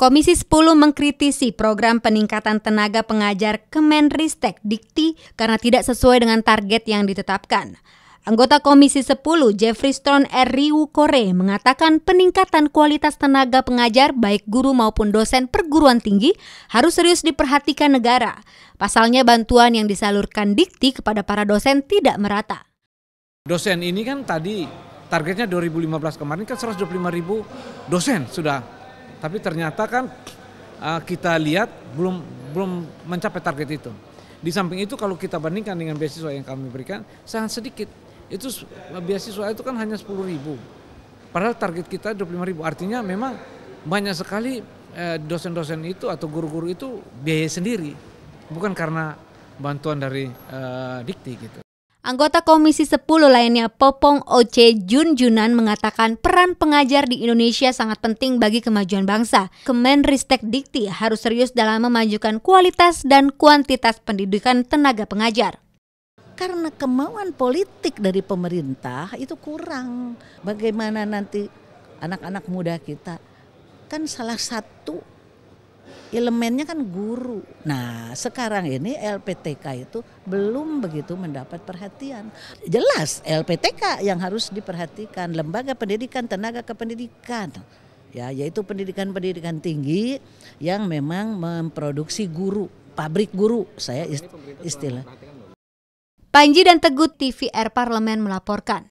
Komisi 10 mengkritisi program peningkatan tenaga pengajar Kemenristek Dikti karena tidak sesuai dengan target yang ditetapkan. Anggota Komisi 10 Jeffrey Stone Eriu Kore mengatakan peningkatan kualitas tenaga pengajar baik guru maupun dosen perguruan tinggi harus serius diperhatikan negara. Pasalnya bantuan yang disalurkan Dikti kepada para dosen tidak merata dosen ini kan tadi targetnya 2015 kemarin kan 125 ribu dosen sudah. Tapi ternyata kan eh, kita lihat belum belum mencapai target itu. Di samping itu kalau kita bandingkan dengan beasiswa yang kami berikan sangat sedikit. Itu beasiswa itu kan hanya 10 ribu. Padahal target kita 25 ribu. Artinya memang banyak sekali eh, dosen-dosen itu atau guru-guru itu biaya sendiri. Bukan karena bantuan dari uh, dikti gitu. Anggota Komisi 10 lainnya Popong Oce Jun Junan mengatakan peran pengajar di Indonesia sangat penting bagi kemajuan bangsa. Kemenristek Dikti harus serius dalam memajukan kualitas dan kuantitas pendidikan tenaga pengajar. Karena kemauan politik dari pemerintah itu kurang. Bagaimana nanti anak-anak muda kita kan salah satu elemennya kan guru. Nah sekarang ini LPTK itu belum begitu mendapat perhatian. Jelas LPTK yang harus diperhatikan, lembaga pendidikan tenaga kependidikan. Ya, yaitu pendidikan-pendidikan tinggi yang memang memproduksi guru, pabrik guru, saya istilah. Panji dan Teguh TVR Parlemen melaporkan.